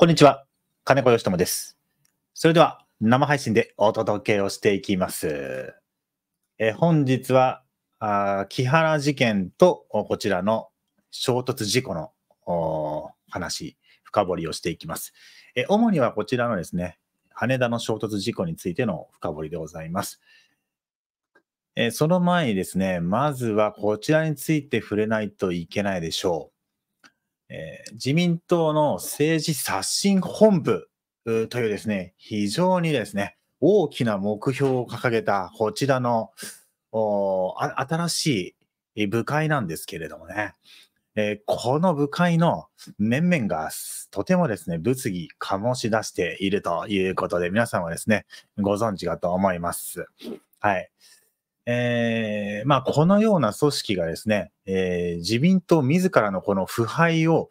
こんにちは。金子義智です。それでは、生配信でお届けをしていきます。え本日はあ、木原事件とこちらの衝突事故の話、深掘りをしていきます。え主にはこちらのですね、羽田の衝突事故についての深掘りでございます。えその前にですね、まずはこちらについて触れないといけないでしょう。えー、自民党の政治刷新本部というですね、非常にですね、大きな目標を掲げたこちらの新しい部会なんですけれどもね、えー、この部会の面々がとてもですね、物議醸し出しているということで、皆さんはですね、ご存知かと思います。はい。えー、まあ、このような組織がですね、えー、自民党自らのこの腐敗を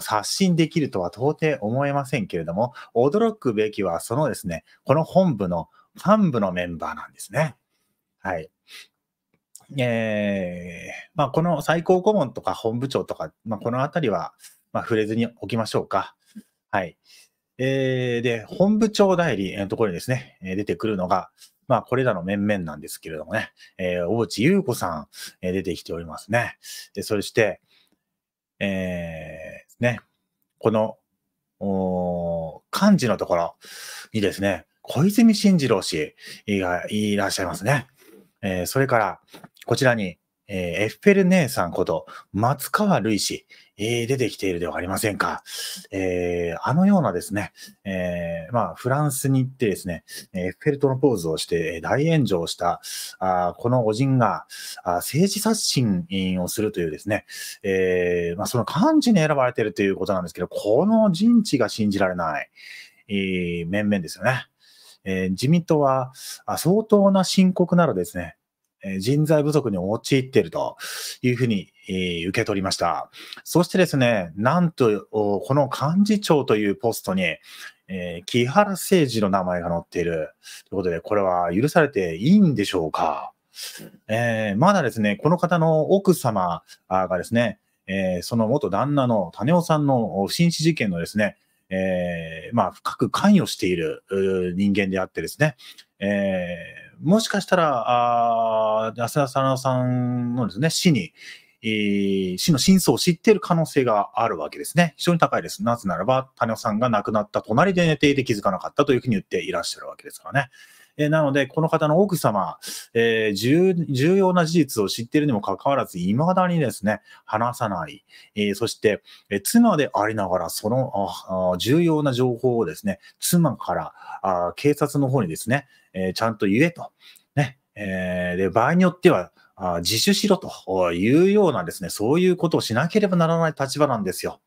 刷新できるとは到底思えませんけれども、驚くべきはそのですね、この本部の幹部のメンバーなんですね。はい。えー、まあ、この最高顧問とか本部長とか、まあ、このあたりは、ま触れずにおきましょうか。はい。えー、で、本部長代理のところにですね、出てくるのが、まあ、これらの面々なんですけれどもね、えー、大内優子さん、えー、出てきておりますね。でそして、えー、ね、この、お漢字のところにですね、小泉進次郎氏がいらっしゃいますね。えー、それから、こちらに、えー、エッフェル姉さんこと、松川るい氏、えー、出てきているではありませんか。えー、あのようなですね、えー、まあ、フランスに行ってですね、えフェルトのポーズをして大炎上したあこのお人があ政治刷新をするというですね、えまあ、その漢字に選ばれているということなんですけど、この人知が信じられない、え面々ですよね。え自民党は相当な深刻ならですね、人材不足に陥っているというふうにえ受け取りました。そしてですね、なんと、この幹事長というポストに、えー、木原誠二の名前が載っている。ということで、これは許されていいんでしょうか、えー、まだですね、この方の奥様がですね、えー、その元旦那の種尾さんの不審死事件のですね、えまあ、深く関与している人間であってですね、えもしかしたら、あ安田さんのですね、死に、えー、死の真相を知っている可能性があるわけですね。非常に高いです。なぜならば、谷尾さんが亡くなった隣で寝ていて気づかなかったというふうに言っていらっしゃるわけですからね。えー、なので、この方の奥様、えー、重要な事実を知っているにもかかわらず、未だにですね、話さない。えー、そして、え妻でありながら、そのあ重要な情報をですね、妻からあ警察の方にですね、えちゃんと言えと。ね。えで、場合によっては、自首しろというようなですね、そういうことをしなければならない立場なんですよ。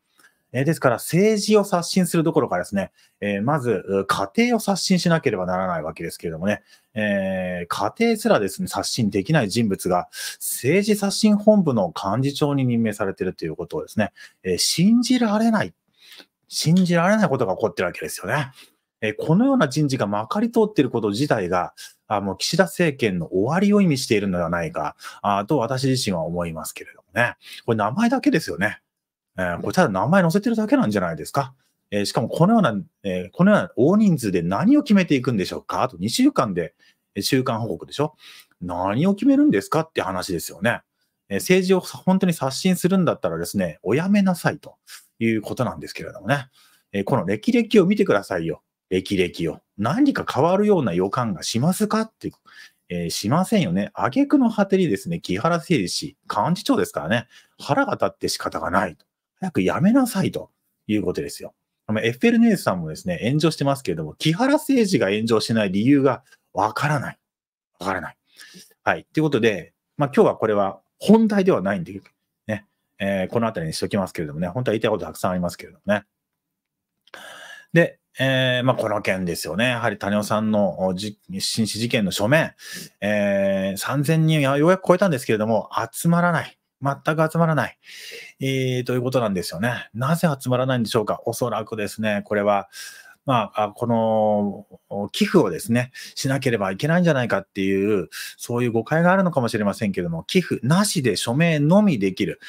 えですから政治を刷新するどころかですね、えまず家庭を刷新しなければならないわけですけれどもね、え家庭すらですね、刷新できない人物が政治刷新本部の幹事長に任命されているということをですね、え信じられない、信じられないことが起こってるわけですよね。えこのような人事がまかり通っていること自体が、あもう岸田政権の終わりを意味しているのではないか、あと私自身は思いますけれどもね。これ名前だけですよね。えこれただ名前載せてるだけなんじゃないですか。えしかもこのような、えこのような大人数で何を決めていくんでしょうかあと2週間で、え週間報告でしょ何を決めるんですかって話ですよね。え政治を本当に刷新するんだったらですね、おやめなさいということなんですけれどもね。えこの歴々を見てくださいよ。歴歴を何か変わるような予感がしますかってえー、しませんよね。挙句の果てにですね、木原誠二氏、幹事長ですからね、腹が立って仕方がないと。早くやめなさいということですよ。エッフェルネースさんもですね、炎上してますけれども、木原誠二が炎上しない理由がわからない。わからない。はい。ということで、まあ今日はこれは本題ではないんで、ね、えー、このあたりにしときますけれどもね、本当は言いたいことたくさんありますけれどもね。で、えー、まあ、この件ですよね。やはり谷尾さんの紳士事件の書面、えー、3000人ようやく超えたんですけれども、集まらない。全く集まらない、えー、ということなんですよね。なぜ集まらないんでしょうかおそらくですね、これは、まあ、この寄付をですね、しなければいけないんじゃないかっていう、そういう誤解があるのかもしれませんけども、寄付なしで署名のみできる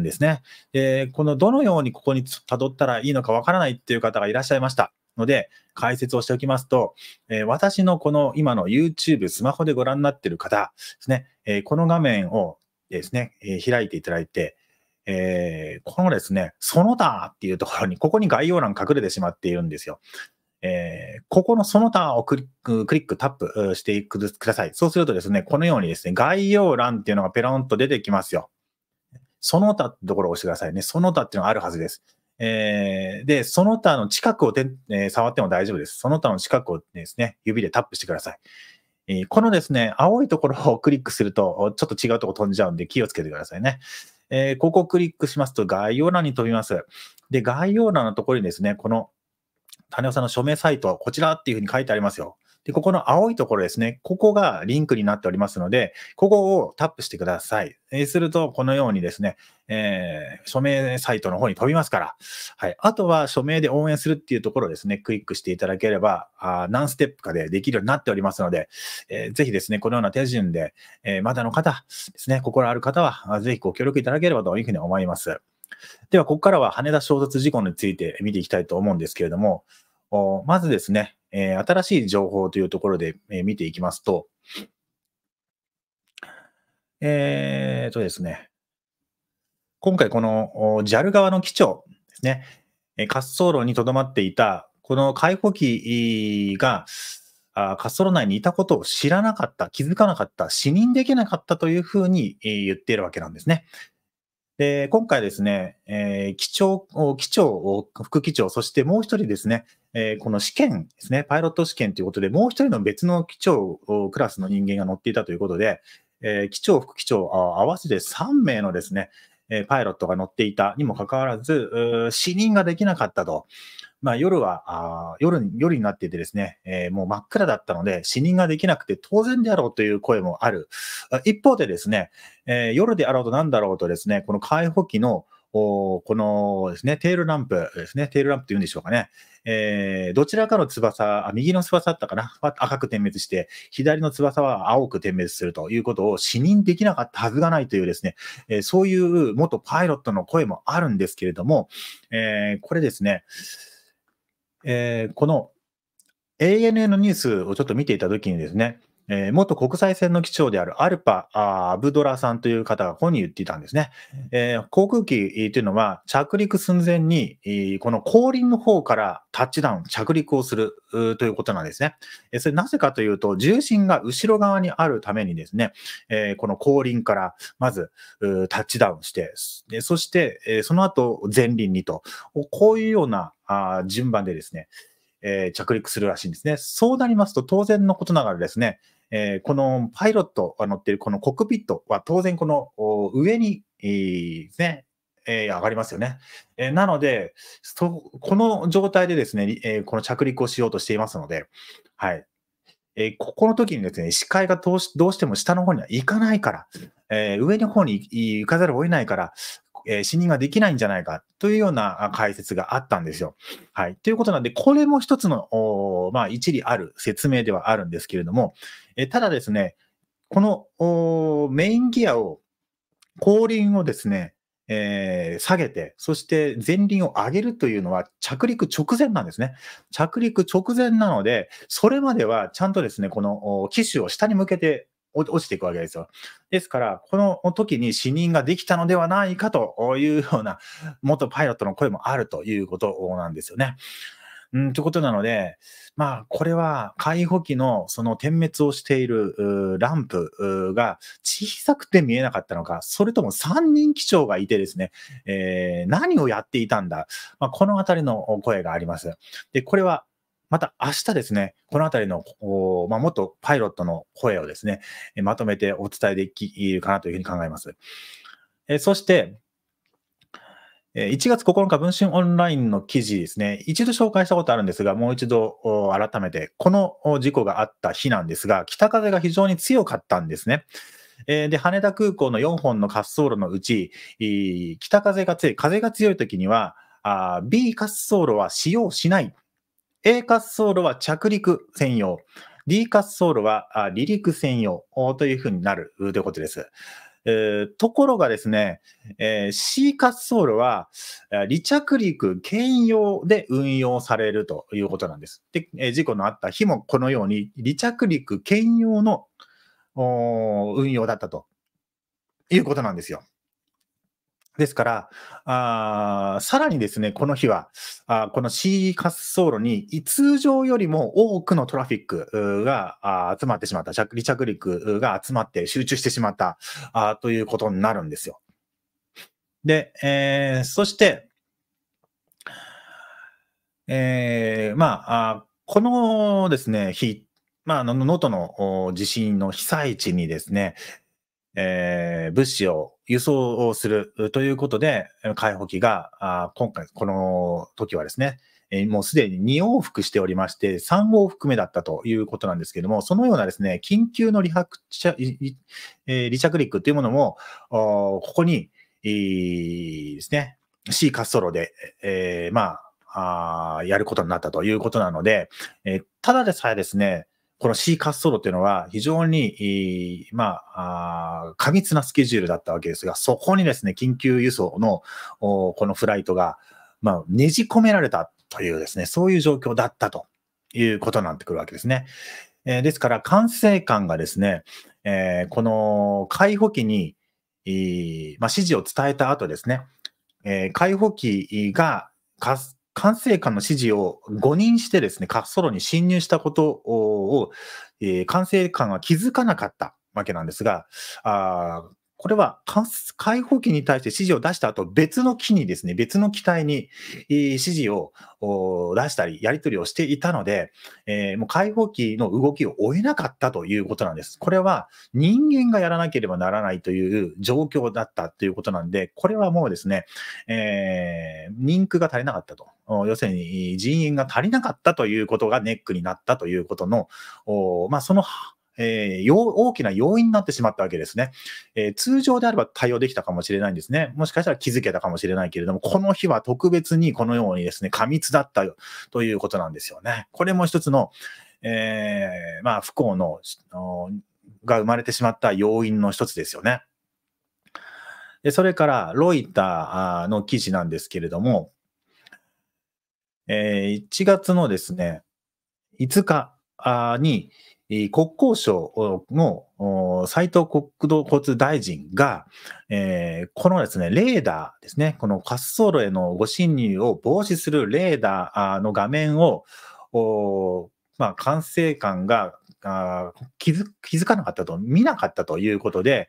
んですね。で、このどのようにここに辿ったらいいのかわからないっていう方がいらっしゃいました。ので、解説をしておきますと、えー、私のこの今の YouTube スマホでご覧になっている方ですね、えー、この画面をですね、えー、開いていただいて、えー、このですね、その他っていうところに、ここに概要欄隠れてしまっているんですよ。えー、ここのその他をクリック、クリック、タップしてください。そうするとですね、このようにですね、概要欄っていうのがペロンと出てきますよ。その他ってところを押してくださいね。その他っていうのがあるはずです。えー、で、その他の近くをて、えー、触っても大丈夫です。その他の近くをですね、指でタップしてください。えー、このですね、青いところをクリックすると、ちょっと違うとこ飛んじゃうんで気をつけてくださいね。えー、ここをクリックしますと概要欄に飛びます。で、概要欄のところにですね、この種尾さんの署名サイト、こちらっていうふうに書いてありますよ。で、ここの青いところですね。ここがリンクになっておりますので、ここをタップしてください。えー、すると、このようにですね、えー、署名サイトの方に飛びますから。はい。あとは、署名で応援するっていうところですね、クリックしていただければ、あ何ステップかでできるようになっておりますので、えー、ぜひですね、このような手順で、えー、まだの方ですね、心ある方は、ぜひご協力いただければというふうに思います。では、ここからは羽田衝突事故について見ていきたいと思うんですけれども、まずですね、えー、新しい情報というところで、えー、見ていきますと、えっ、ー、とですね、今回この JAL 側の機長ですね、滑走路に留まっていた、この解放機が滑走路内にいたことを知らなかった、気づかなかった、死認できなかったというふうに言っているわけなんですね。で今回ですね、えー、機長、機長、副機長、そしてもう一人ですね、えー、この試験ですね、パイロット試験ということで、もう一人の別の機長クラスの人間が乗っていたということで、えー、機長、副機長、合わせて3名のですね、えパイロットが乗っていたにもかかわらず、死人ができなかったと。まあ、夜はあ夜、夜になっていてですね、えー、もう真っ暗だったので、死人ができなくて当然であろうという声もある。一方でですね、えー、夜であろうとなんだろうとですね、この解放機のこのですね、テールランプですね、テールランプって言うんでしょうかね。えー、どちらかの翼、あ右の翼だったかな、赤く点滅して、左の翼は青く点滅するということを視認できなかったはずがないというですね、えー、そういう元パイロットの声もあるんですけれども、えー、これですね、えこの ANN のニュースをちょっと見ていたときにですね、えー、元国際線の機長であるアルパ・アブドラさんという方が本に言っていたんですね。えー、航空機というのは着陸寸前に、この後輪の方からタッチダウン、着陸をするということなんですね。それなぜかというと、重心が後ろ側にあるためにですね、えー、この後輪からまずタッチダウンして、そして、えその後前輪にと、こういうようなあ順番でですね、えー、着陸するらしいんですね。そうなりますと、当然のことながらですね、えー、このパイロットが乗っているこのコックピットは当然この上に、えー、ね、えー、上がりますよね。えー、なのでそ、この状態でですね、えー、この着陸をしようとしていますので、はい。えここの時にですね、視界がどうしどうしても下の方には行かないから、え上の方に行かざるを得ないから、えー、死人ができないんじゃないかというような解説があったんですよ。はい。ということなんで、これも一つの、まあ、一理ある説明ではあるんですけれども、えー、ただですね、このメインギアを、後輪をですね、えー、下げて、そして前輪を上げるというのは着陸直前なんですね。着陸直前なので、それまではちゃんとですね、この機種を下に向けて落ちていくわけですよ。ですから、この時に死人ができたのではないかというような、元パイロットの声もあるということなんですよね。うん、ということなので、まあ、これは、解放機のその点滅をしているランプが小さくて見えなかったのか、それとも3人機長がいてですね、えー、何をやっていたんだ、まあ、このあたりの声があります。で、これはまた明日ですね、このあたりの、まあ、元パイロットの声をですね、まとめてお伝えできるかなというふうに考えます。えそして、1月9日、文春オンラインの記事ですね、一度紹介したことあるんですが、もう一度改めて、この事故があった日なんですが、北風が非常に強かったんですね。で、羽田空港の4本の滑走路のうち、北風が強い、風が強い時には、あ B 滑走路は使用しない A 滑走路は着陸専用、D 滑走路は離陸専用というふうになるということです。えー、ところがですね、えー、C 滑走路は離着陸兼用で運用されるということなんです。で、えー、事故のあった日もこのように離着陸兼用の運用だったということなんですよ。ですから、あさらにですね、この日は、あこの C 滑走路に通常よりも多くのトラフィックが集まってしまった、離着陸が集まって集中してしまったあということになるんですよ。で、えー、そして、えー、まあ、あこのですね、日、まあ、あの、能登の地震の被災地にですね、えー、物資を輸送をするということで、解放機があ今回、この時はですね、えー、もうすでに2往復しておりまして、3往復目だったということなんですけれども、そのようなですね、緊急の離泊着、えー、離着陸というものも、ここに、えー、ですね、C 滑走路で、えー、まあ、あやることになったということなので、えー、ただでさえですね、この C 滑走路というのは非常に、まあ、過密なスケジュールだったわけですが、そこにですね、緊急輸送のこのフライトが、まあ、ねじ込められたというですね、そういう状況だったということになってくるわけですね。ですから、管制官がですね、この解放機に、指示を伝えた後ですね、解放機が管制官の指示を誤認してですね、滑走路に侵入したことを、えー、管制官は気づかなかったわけなんですが、あこれは解放機に対して指示を出した後、別の機にですね、別の機体に指示を出したり、やり取りをしていたので、えー、もう解放機の動きを追えなかったということなんです。これは人間がやらなければならないという状況だったということなんで、これはもうですね、えー、人空が足りなかったと。要するに人員が足りなかったということがネックになったということの、まあ、そのえー、大きな要因になってしまったわけですね、えー、通常であれば対応できたかもしれないんですね。もしかしたら気づけたかもしれないけれども、この日は特別にこのようにですね、過密だったということなんですよね。これも一つの、えー、まあ、不幸の、が生まれてしまった要因の一つですよね。でそれから、ロイターの記事なんですけれども、えー、1月のですね、5日に、国交省の斉藤国土交通大臣が、えー、このですね、レーダーですね、この滑走路へのご侵入を防止するレーダーの画面を、まあ、管制官が気づかなかったと、見なかったということで、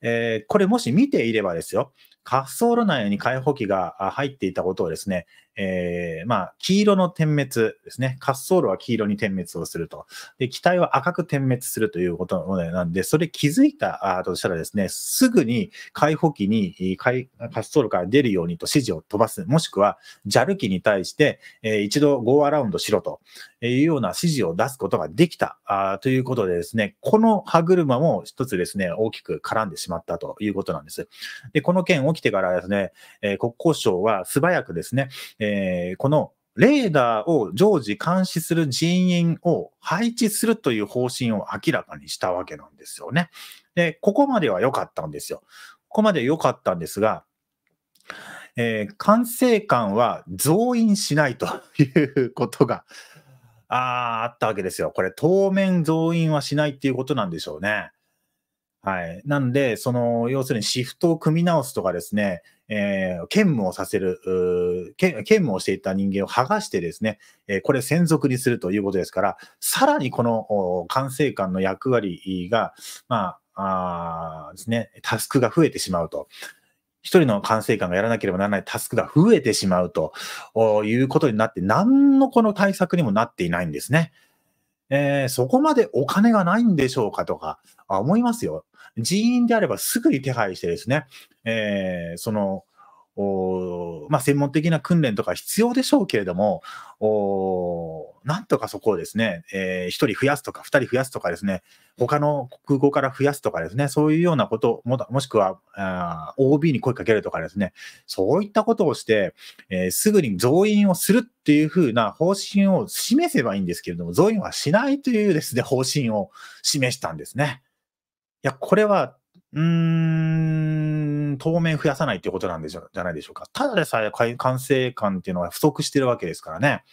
えー、これもし見ていればですよ、滑走路内に解放機が入っていたことをですね、えー、まあ、黄色の点滅ですね。滑走路は黄色に点滅をすると。で、機体は赤く点滅するということなんで、それ気づいたとしたらですね、すぐに解放機に滑走路から出るようにと指示を飛ばす。もしくは、JAL 機に対して、えー、一度 Go アラウンドしろというような指示を出すことができたあということでですね、この歯車も一つですね、大きく絡んでしまったということなんです。で、この件起きてからですね、えー、国交省は素早くですね、ええー、このレーダーを常時監視する人員を配置するという方針を明らかにしたわけなんですよね。で、ここまでは良かったんですよ。ここまで良かったんですが、えー、管制官は増員しないということがああったわけですよ。これ、当面増員はしないっていうことなんでしょうね。はい。なんで、その、要するにシフトを組み直すとかですね、えー、兼務をさせる、兼務をしていた人間を剥がしてですね、えー、これ専属にするということですから、さらにこの管制官の役割が、まあ、あですね、タスクが増えてしまうと。一人の管制官がやらなければならないタスクが増えてしまうということになって、何のこの対策にもなっていないんですね。えー、そこまでお金がないんでしょうかとか、思いますよ。人員であればすぐに手配してですね、えー、その、まあ、専門的な訓練とか必要でしょうけれども、なんとかそこをですね、えー、1人増やすとか、2人増やすとかですね、他の空港から増やすとかですね、そういうようなこと、ももしくはあ OB に声かけるとかですね、そういったことをして、えー、すぐに増員をするっていうふうな方針を示せばいいんですけれども、増員はしないというですね、方針を示したんですね。いや、これはうーん、当面増やさないということなんでしょじゃないでしょうか。ただでさえ管制官っていうのは不足してるわけですからね。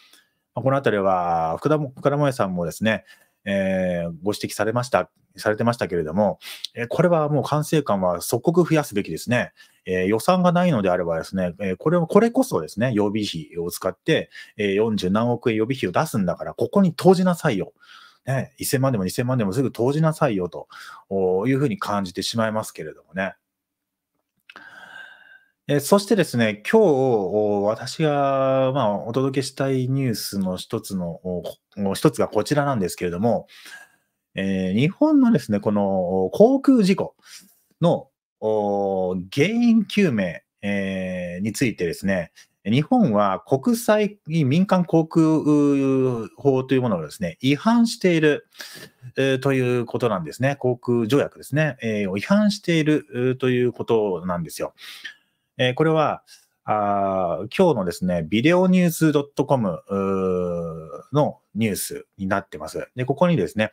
まあ、このあたりは福田も、福田萌さんもですね、えー、ご指摘されました、されてましたけれども、えー、これはもう管制官は即刻増やすべきですね。えー、予算がないのであればですね、えこれを、これこそですね、予備費を使って、え40何億円予備費を出すんだから、ここに投じなさいよ。ね、1000万でも2000万でもすぐ投じなさいよというふうに感じてしまいますけれどもね。えそしてですね、今日私が、まあ、お届けしたいニュースの一つの、一つがこちらなんですけれども、えー、日本のですね、この航空事故の原因究明、えー、についてですね、日本は国際民間航空法というものをですね、違反している、ということなんですね。航空条約ですね、え違反しているということなんですよ。えこれは、あ今日のですね、ビデオニュース .com のニュースになってます。で、ここにですね、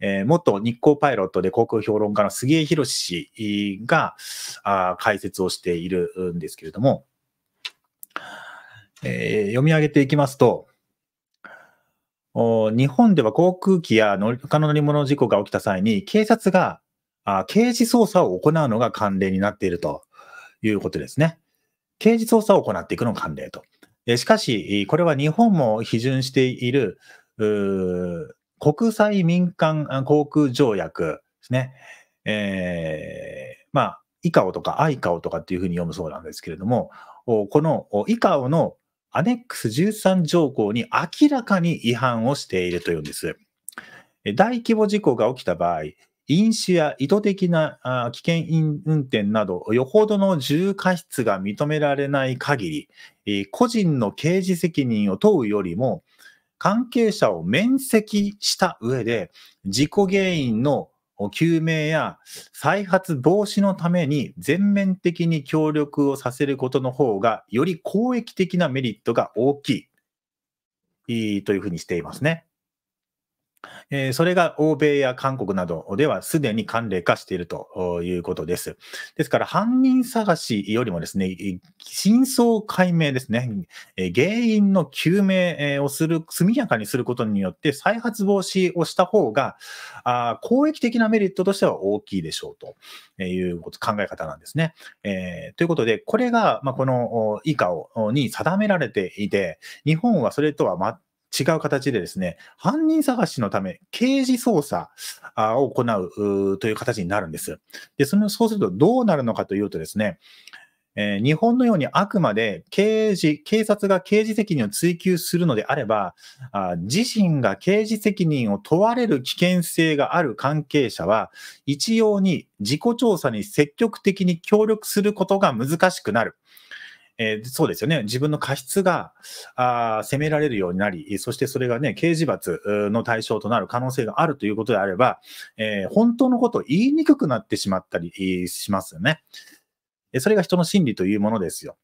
えー、元日航パイロットで航空評論家の杉江博氏があ解説をしているんですけれども、えー、読み上げていきますと、日本では航空機や他の乗り物事故が起きた際に、警察があ刑事捜査を行うのが慣例になっているということですね。刑事捜査を行っていくのが慣例と。えしかし、これは日本も批准している、国際民間航空条約ですね。えー、まあ、イカオとかアイカオとかっていうふうに読むそうなんですけれども、このイカオのアネックス13条項に明らかに違反をしているというんです。大規模事故が起きた場合、飲酒や意図的な危険運転など、よほどの重過失が認められない限り、個人の刑事責任を問うよりも、関係者を免責した上で、事故原因の救命や再発防止のために全面的に協力をさせることの方が、より公益的なメリットが大きいというふうにしていますね。えそれが欧米や韓国などではすでに慣例化しているということです。ですから、犯人探しよりもですね、真相解明ですね、原因の究明をする、速やかにすることによって再発防止をした方が、あ公益的なメリットとしては大きいでしょうという考え方なんですね。えということで、これが、まこの以下をに定められていて、日本はそれとは違う形でですね、犯人探しのため、刑事捜査を行うという形になるんです。で、その、そうするとどうなるのかというとですね、えー、日本のようにあくまで刑事、警察が刑事責任を追及するのであれば、あ自身が刑事責任を問われる危険性がある関係者は、一様に自己調査に積極的に協力することが難しくなる。えー、そうですよね。自分の過失が、あ責められるようになり、そしてそれがね、刑事罰の対象となる可能性があるということであれば、えー、本当のことを言いにくくなってしまったりしますよね。それが人の心理というものですよ。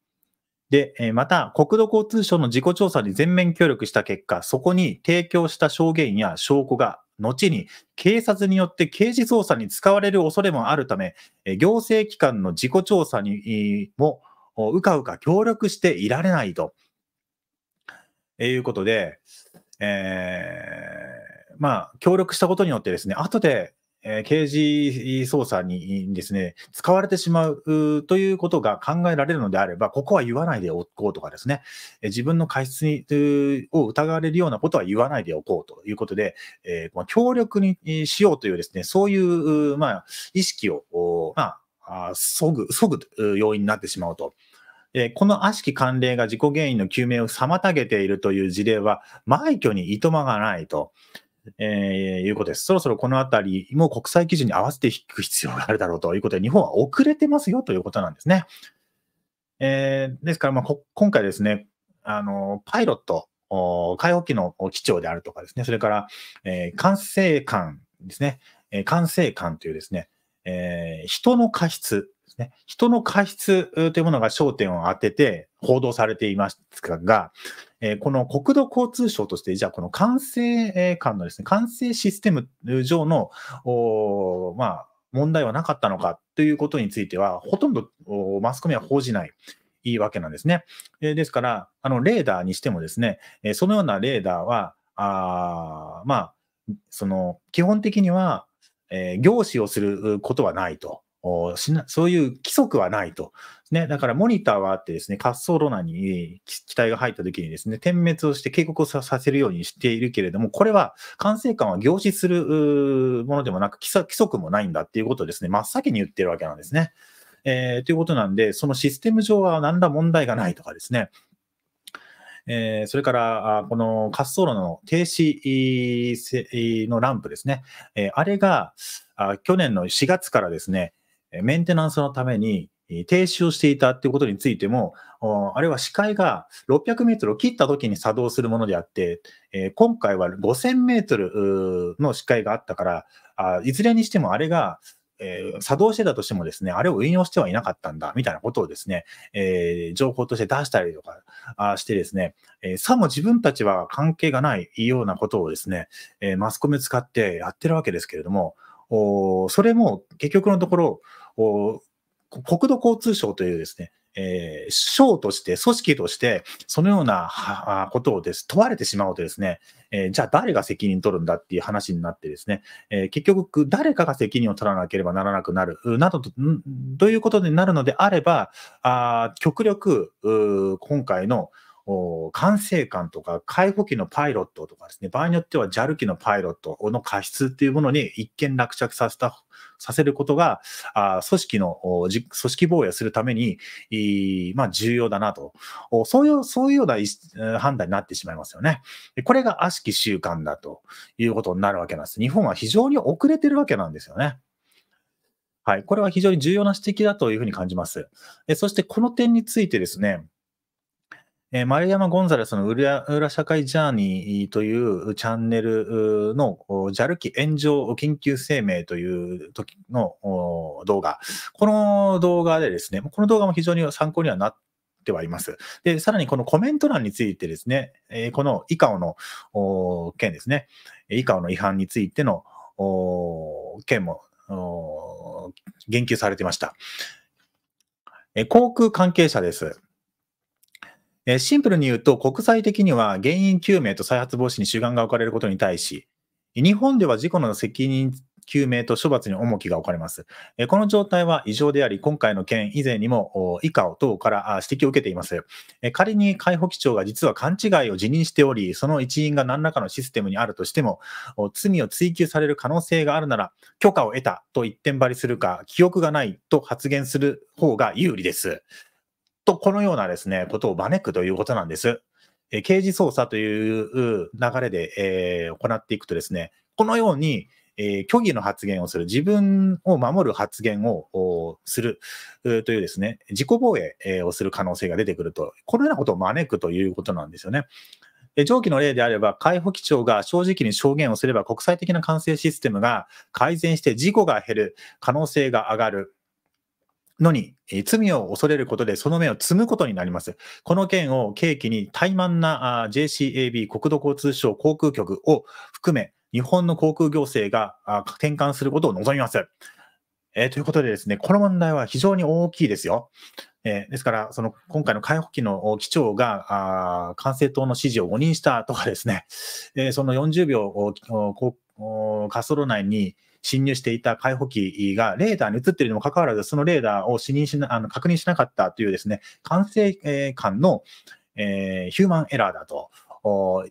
で、また、国土交通省の事故調査に全面協力した結果、そこに提供した証言や証拠が、後に警察によって刑事捜査に使われる恐れもあるため、行政機関の事故調査にもうかうか協力していられないと。いうことで、えー、まあ、協力したことによってですね、後で、えー、刑事捜査にですね、使われてしまうということが考えられるのであれば、ここは言わないでおこうとかですね、自分の過失にを疑われるようなことは言わないでおこうということで、えー、協力にしようというですね、そういう、まあ、意識を、まあ、そぐ、そぐ要因になってしまうと。えこの悪しき慣例が事故原因の究明を妨げているという事例は、枚挙にいとまがないと。えー、いうことです。そろそろこのあたりも国際基準に合わせて引く必要があるだろうということで、日本は遅れてますよということなんですね。えー、ですから、まあ、今回ですね、あの、パイロット、海保機の機長であるとかですね、それから、えー、管制官ですね、え管制官というですね、え人の過失、ね、人の過失というものが焦点を当てて報道されていますが、えこの国土交通省として、じゃあこの管制官のですね、管制システム上の、まあ、問題はなかったのかということについては、ほとんどマスコミは報じない。いいわけなんですね。えですから、あの、レーダーにしてもですね、えそのようなレーダーは、あまあ、その、基本的には、えー、業をすることはないと。しな、そういう規則はないと。ね、だからモニターはあってですね、滑走路内に機体が入った時にですね、点滅をして警告をさせるようにしているけれども、これは管制官は凝視するものでもなく、規則もないんだっていうことをですね、真っ先に言ってるわけなんですね。えー、ということなんで、そのシステム上は何ら問題がないとかですね、えー、それから、この滑走路の停止のランプですね、えー、あれが、去年の4月からですね、メンテナンスのために停止をしていたっていうことについても、あれは視界が600メートルを切った時に作動するものであって、今回は5000メートルの視界があったから、いずれにしてもあれが作動してたとしてもですね、あれを運用してはいなかったんだ、みたいなことをですね、情報として出したりとかしてですね、さも自分たちは関係がないようなことをですね、マスコミを使ってやってるわけですけれども、それも結局のところ、国土交通省というですね、えー、省として、組織として、そのようなことをです問われてしまうとですね、えー、じゃあ誰が責任取るんだっていう話になってですね、えー、結局誰かが責任を取らなければならなくなる、などと、ということになるのであれば、あ極力、今回の管制官とか介護機のパイロットとかですね、場合によっては JAL 機のパイロットの過失っていうものに一見落着させた、させることが、あ組織の、組織防衛するために、まあ重要だなと。お。そういう、そういうような判断になってしまいますよね。これが悪しき習慣だということになるわけなんです。日本は非常に遅れてるわけなんですよね。はい。これは非常に重要な指摘だというふうに感じます。えそしてこの点についてですね、えー、丸山ゴンザレスの裏裏社会ジャーニーというチャンネルの JAL 機炎上緊急声明という時の動画。この動画でですね、この動画も非常に参考にはなってはいます。で、さらにこのコメント欄についてですね、えー、このイカオの件ですね、イカオの違反についての件も言及されてました。えー、航空関係者です。えシンプルに言うと、国際的には原因究明と再発防止に主眼が置かれることに対し、日本では事故の責任究明と処罰に重きが置かれます。この状態は異常であり、今回の件以前にも以下を等から指摘を受けています。仮に海保機長が実は勘違いを辞任しており、その一因が何らかのシステムにあるとしても、罪を追及される可能性があるなら、許可を得たと一点張りするか、記憶がないと発言する方が有利です。このようなですね、ことを招くということなんです。え刑事捜査という流れで、えー、行っていくとですね、このように、えー、虚偽の発言をする、自分を守る発言をするというですね、自己防衛、をする可能性が出てくると、このようなことを招くということなんですよね。上記の例であれば、海保機長が正直に証言をすれば、国際的な管制システムが改善して事故が減る、可能性が上がる、のに、罪を恐れることでその目を摘むことになります。この件を契機に怠慢な JCAB 国土交通省航空局を含め、日本の航空行政が転換することを望みます。えー、ということでですね、この問題は非常に大きいですよ。えー、ですから、その今回の解放機の機長が、管制塔の指示を誤認したとかですね、えー、その40秒滑走路内に、侵入していた解放機がレーダーに映っているにもかかわらず、そのレーダーを視認しなあの確認しなかったというですね、管制官の、えー、ヒューマンエラーだと。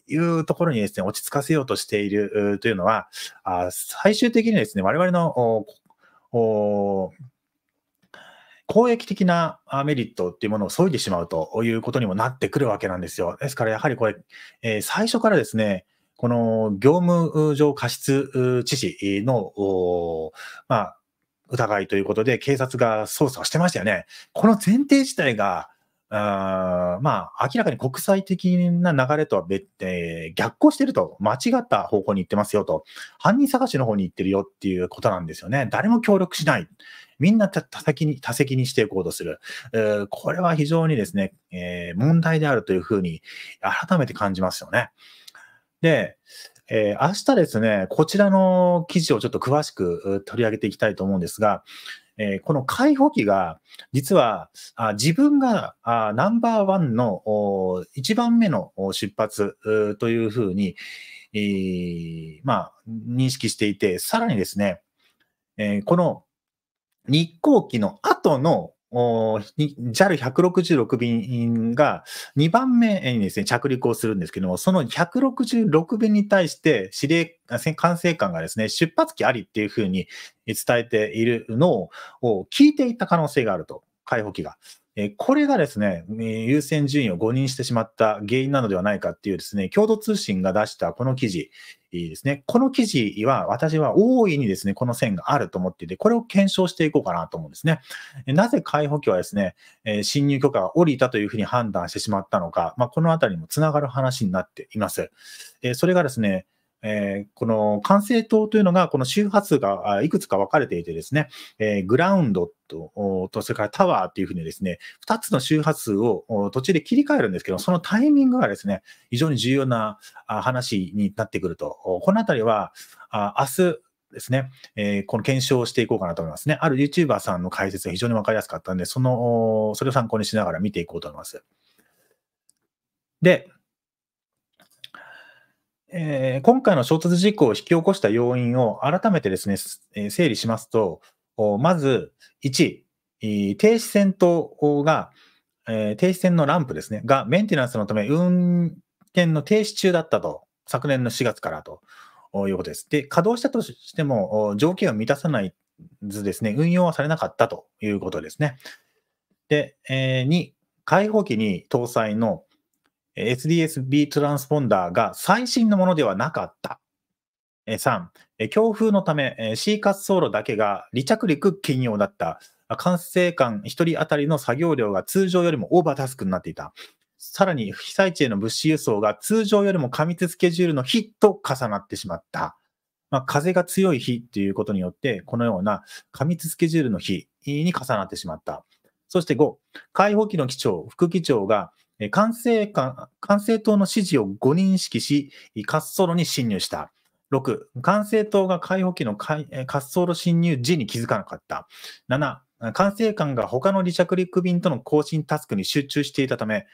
いうところにですね、落ち着かせようとしているというのは、あ最終的にですね、我々の公益的なメリットっていうものを削いでしまうということにもなってくるわけなんですよ。ですからやはりこれ、えー、最初からですね、この業務上過失致死の、まあ、疑いということで、警察が捜査をしてましたよね。この前提自体が、あまあ、明らかに国際的な流れとは別、え逆行してると、間違った方向に行ってますよと、犯人探しの方に行ってるよっていうことなんですよね。誰も協力しない。みんな多席に、多席にしていこうとする。えー、これは非常にですね、えー、問題であるというふうに改めて感じますよね。で、えー、明日ですね、こちらの記事をちょっと詳しく取り上げていきたいと思うんですが、えー、この解放期が、実はあ自分があナンバーワンの1番目の出発というふうに、えー、まあ、認識していて、さらにですね、えー、この日航期の後の JAL166 便が2番目にですね、着陸をするんですけども、その166便に対して司令、管制官がですね、出発機ありっていうふうに伝えているのを聞いていた可能性があると、解放機が。これがですね、優先順位を誤認してしまった原因なのではないかっていうですね、共同通信が出したこの記事、ですね。この記事は私は大いにですね、この線があると思っていて、これを検証していこうかなと思うんですね。なぜ解放機はですね、侵入許可が下りたというふうに判断してしまったのか、まあ、このあたりもつながる話になっています。それがですね、えー、この管制塔というのが、この周波数がいくつか分かれていてですね、えー、グラウンドと、それからタワーっていうふうにですね、2つの周波数を途中で切り替えるんですけど、そのタイミングがですね、非常に重要な話になってくると。このあたりは、明日、ですね、えー、この検証していこうかなと思いますね。ある YouTuber さんの解説が非常に分かりやすかったんで、その、それを参考にしながら見ていこうと思います。で、えー、今回の衝突事故を引き起こした要因を改めてですね、えー、整理しますと、まず1、停止線と、が、えー、停止線のランプですね、がメンテナンスのため運転の停止中だったと、昨年の4月からということです。で、稼働したとしても条件を満たさないずですね、運用はされなかったということですね。で、えー、2、解放機に搭載の SDSB トランスポンダーが最新のものではなかった。3、強風のため C 滑走路だけが離着陸兼用だった。管制官1人当たりの作業量が通常よりもオーバータスクになっていた。さらに被災地への物資輸送が通常よりも過密スケジュールの日と重なってしまった。まあ、風が強い日っていうことによって、このような過密スケジュールの日に重なってしまった。そして5、解放機の機長、副機長が管制官、管制塔の指示を誤認識し、滑走路に侵入した。6、管制塔が解放機の滑走路侵入時に気づかなかった。7、管制官が他の離着陸便との更新タスクに集中していたため、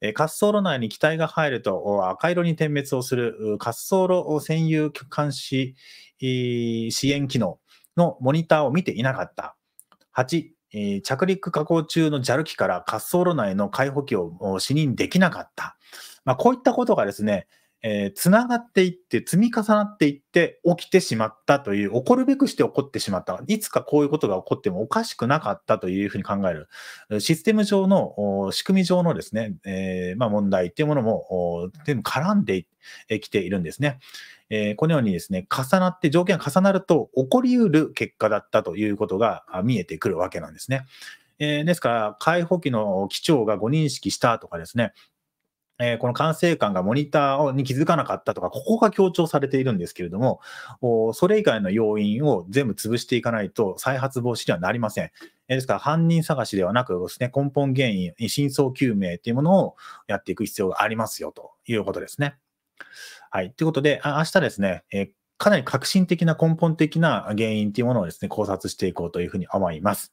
滑走路内に機体が入ると赤色に点滅をする滑走路占有監視支援機能のモニターを見ていなかった。8、え着陸加工中の JAL 機から滑走路内の解放機を視認できなかった。まあ、こういったことがですね、えー、つながっていって、積み重なっていって、起きてしまったという、起こるべくして起こってしまった。いつかこういうことが起こってもおかしくなかったというふうに考える。システム上の、仕組み上のですね、えー、まあ、問題っていうものも、全部絡んできているんですね。えー、このようにですね、重なって、条件が重なると起こりうる結果だったということが見えてくるわけなんですね。えですから、解放期の機長がご認識したとかですね、えー、この管制官がモニターに気づかなかったとか、ここが強調されているんですけれども、それ以外の要因を全部潰していかないと再発防止にはなりません。えー、ですから、犯人探しではなくですね、根本原因、真相究明というものをやっていく必要がありますよということですね。はい。ということで、明日ですね、えー、かなり革新的な根本的な原因というものをですね、考察していこうというふうに思います。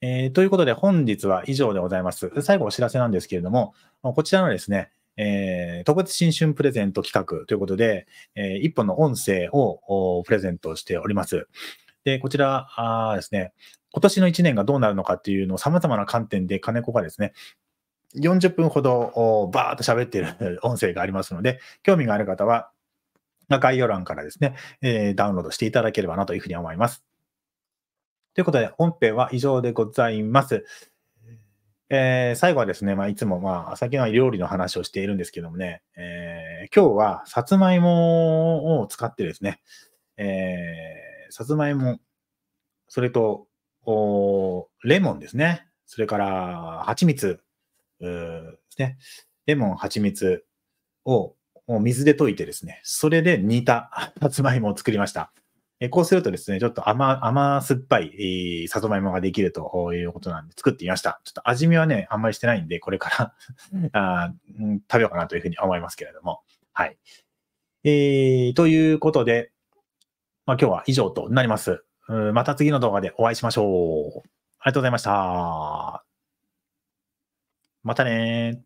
えー、ということで本日は以上でございます。最後お知らせなんですけれども、こちらのですね、えー、特別新春プレゼント企画ということで、えー、一本の音声をプレゼントしております。で、こちらあですね、今年の1年がどうなるのかっていうのを様々な観点で金子がですね、40分ほどバーっと喋ってる音声がありますので、興味がある方は概要欄からですね、えー、ダウンロードしていただければなというふうに思います。ということで、本編は以上でございます。えー、最後はですね、まあ、いつも、まあ、先の料理の話をしているんですけどもね、えー、今日は、さつまいもを使ってですね、えー、さつまいも、それと、おレモンですね。それから、蜂蜜、ですね。レモン、蜂蜜を、水で溶いてですね、それで煮たさつまいもを作りました。えこうするとですね、ちょっと甘、甘酸っぱい、えさつまいもができるということなんで作ってみました。ちょっと味見はね、あんまりしてないんで、これから あ、ん、食べようかなというふうに思いますけれども。はい。えー、ということで、まあ、今日は以上となります。また次の動画でお会いしましょう。ありがとうございました。またね